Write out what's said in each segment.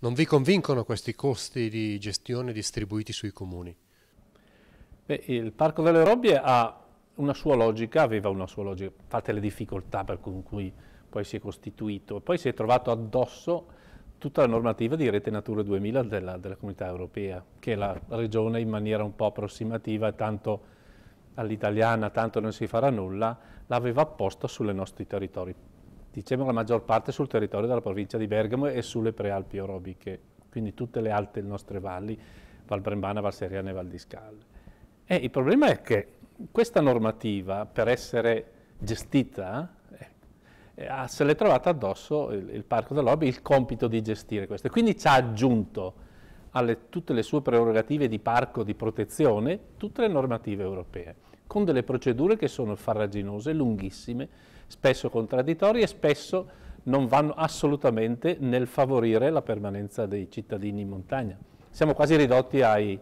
Non vi convincono questi costi di gestione distribuiti sui comuni? Beh, il Parco delle Robbie ha una sua logica, aveva una sua logica, fatte le difficoltà per cui poi si è costituito, poi si è trovato addosso tutta la normativa di Rete Natura 2000 della, della Comunità Europea, che la Regione in maniera un po' approssimativa, tanto all'italiana, tanto non si farà nulla, l'aveva apposta sulle nostri territori diciamo la maggior parte sul territorio della provincia di Bergamo e sulle prealpi orobiche, quindi tutte le alte nostre valli, Val Brembana, Val Seriana e Val di Scalle. E il problema è che questa normativa, per essere gestita, eh, eh se l'è trovata addosso il, il Parco dell'Obi il compito di gestire questo. Quindi ci ha aggiunto alle tutte le sue prerogative di parco di protezione tutte le normative europee, con delle procedure che sono farraginose, lunghissime, spesso contraddittorie e spesso non vanno assolutamente nel favorire la permanenza dei cittadini in montagna. Siamo quasi ridotti ai,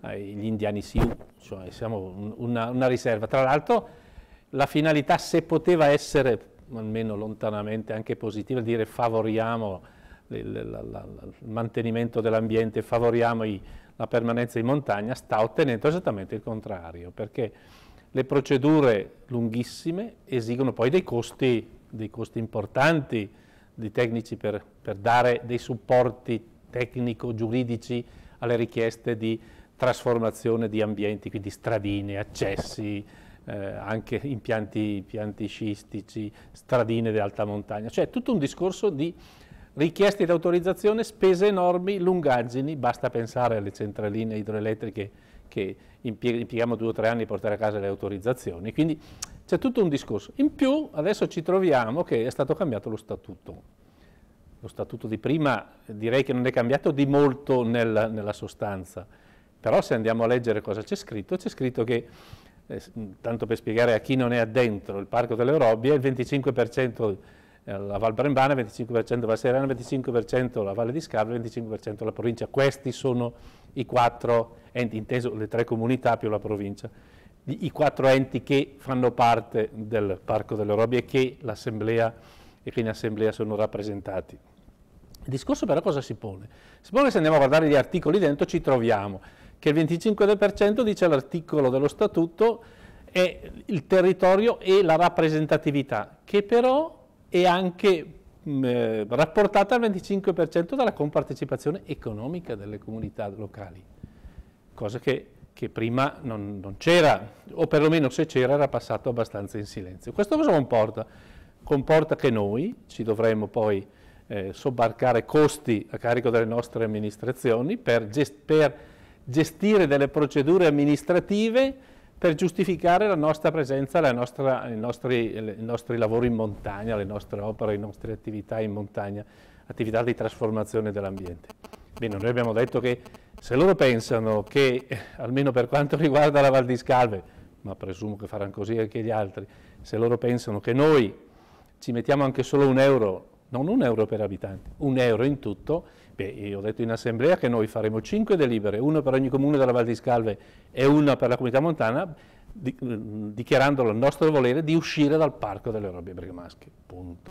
agli indiani Sioux, cioè siamo una, una riserva. Tra l'altro la finalità, se poteva essere almeno lontanamente anche positiva, dire favoriamo il, la, la, il mantenimento dell'ambiente, favoriamo i, la permanenza in montagna, sta ottenendo esattamente il contrario, perché le procedure lunghissime esigono poi dei costi, dei costi importanti di tecnici per, per dare dei supporti tecnico-giuridici alle richieste di trasformazione di ambienti, quindi stradine, accessi, eh, anche impianti, impianti sciistici, stradine di alta montagna, cioè tutto un discorso di richieste di autorizzazione, spese enormi, lungaggini, basta pensare alle centraline idroelettriche che impieghiamo due o tre anni a portare a casa le autorizzazioni, quindi c'è tutto un discorso. In più adesso ci troviamo che è stato cambiato lo statuto. Lo statuto di prima direi che non è cambiato di molto nel, nella sostanza, però se andiamo a leggere cosa c'è scritto, c'è scritto che, eh, tanto per spiegare a chi non è addentro, il Parco delle Robbie è il 25% eh, la Val Brembrana, 25% la Serena, 25% la Valle di Scavo, 25% la provincia. Questi sono i quattro enti, inteso le tre comunità più la provincia, i quattro enti che fanno parte del Parco delle Robbie e che l'assemblea e che in assemblea sono rappresentati. Il discorso però cosa si pone? Si pone se andiamo a guardare gli articoli dentro ci troviamo che il 25% dice l'articolo dello statuto è il territorio e la rappresentatività, che però e anche mh, mm, eh, rapportata al 25% dalla compartecipazione economica delle comunità locali, cosa che, che prima non, non c'era, o perlomeno se c'era era passato abbastanza in silenzio. Questo cosa comporta? Comporta che noi ci dovremmo poi eh, sobbarcare costi a carico delle nostre amministrazioni per, gest per gestire delle procedure amministrative per giustificare la nostra presenza, la nostra, i, nostri, i, nostri, lavori in montagna, le nostre opere, le nostre attività in montagna, attività di trasformazione dell'ambiente. Bene, noi abbiamo detto che se loro pensano che, eh, almeno per quanto riguarda la Val di Scalve, ma presumo che faranno così anche gli altri, se loro pensano che noi ci mettiamo anche solo un euro non un euro per abitante, un euro in tutto. Beh, ho detto in assemblea che noi faremo cinque delibere, uno per ogni comune della Val di Scalve e uno per la comunità montana, mm, dichiarando il nostro volere di uscire dal parco delle robe Bergamasche. Punto.